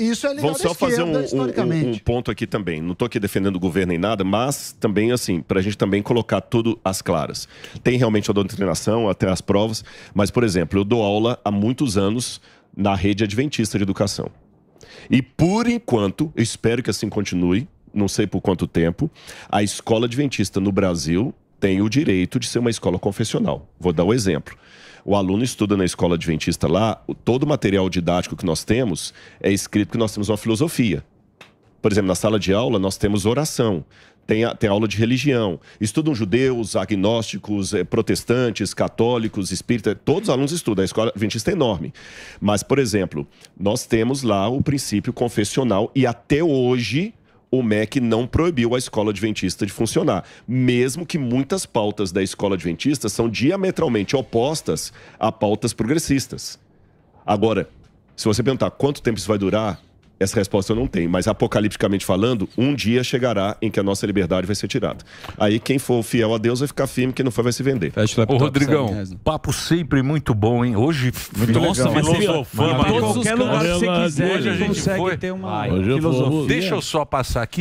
Isso é legal Vou só fazer um, um, um, ponto aqui também. Não estou aqui defendendo o governo nem nada, mas também, assim, para a gente também colocar tudo às claras. Tem realmente a doutrinação, até as provas, mas, por exemplo, eu dou aula há muitos anos na rede adventista de educação. E, por enquanto, espero que assim continue, não sei por quanto tempo, a escola adventista no Brasil tem o direito de ser uma escola confessional. Vou dar um exemplo. O aluno estuda na escola adventista lá, todo o material didático que nós temos é escrito que nós temos uma filosofia. Por exemplo, na sala de aula nós temos oração, tem, a, tem aula de religião. Estudam judeus, agnósticos, eh, protestantes, católicos, espíritas, todos os alunos estudam. A escola adventista é enorme. Mas, por exemplo, nós temos lá o princípio confessional e até hoje o MEC não proibiu a escola adventista de funcionar, mesmo que muitas pautas da escola adventista são diametralmente opostas a pautas progressistas. Agora, se você perguntar quanto tempo isso vai durar, essa resposta eu não tenho, mas apocalipticamente falando, um dia chegará em que a nossa liberdade vai ser tirada. Aí quem for fiel a Deus vai ficar firme, quem não for vai se vender. laptop, Ô, Rodrigão, papo sempre muito bom, hein? Hoje, muito nossa, legal. Todos os lugares que você quiser, hoje a gente consegue foi... ter uma Ai, filosofia. Deixa eu só passar aqui.